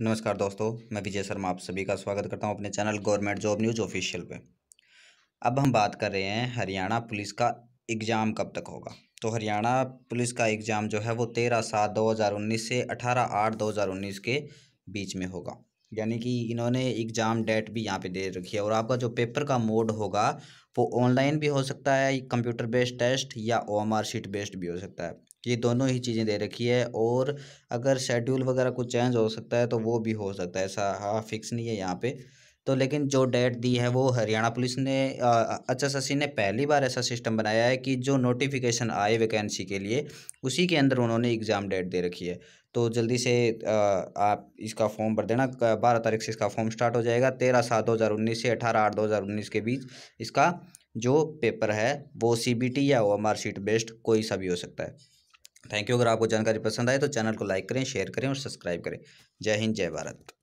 नमस्कार दोस्तों मैं विजय शर्मा आप सभी का स्वागत करता हूं अपने channel government job news official पे अब हम बात कर रहे हैं हरियाणा पुलिस का एग्ज़ाम कब तक होगा तो हरियाणा पुलिस का एग्ज़ाम जो है वो तेरह सात दो हज़ार उन्नीस से अठारह आठ दो हज़ार उन्नीस के बीच में होगा यानी कि इन्होंने एग्ज़ाम डेट भी यहाँ पे दे रखी है और आपका जो पेपर का मोड होगा वो ऑनलाइन भी हो सकता है कंप्यूटर बेस्ड टेस्ट या O M R sheet based भी हो सकता है ये दोनों ही चीज़ें दे रखी है और अगर शेड्यूल वगैरह कुछ चेंज हो सकता है तो वो भी हो सकता है ऐसा हाँ फिक्स नहीं है यहाँ पे तो लेकिन जो डेट दी है वो हरियाणा पुलिस ने एच एस एस ने पहली बार ऐसा सिस्टम बनाया है कि जो नोटिफिकेशन आए वैकेंसी के लिए उसी के अंदर उन्होंने एग्ज़ाम डेट दे रखी है तो जल्दी से आप इसका फॉर्म भर देना बारह तारीख से इसका फॉर्म स्टार्ट हो जाएगा तेरह सात दो हज़ार उन्नीस से अठारह आठ दो हज़ार उन्नीस के बीच इसका जो पेपर है वो सी बी टी या O M R sheet based कोई सा भी हो सकता है थैंक यू अगर आपको जानकारी पसंद आए तो चैनल को लाइक करें शेयर करें और सब्सक्राइब करें जय हिंद जय भारत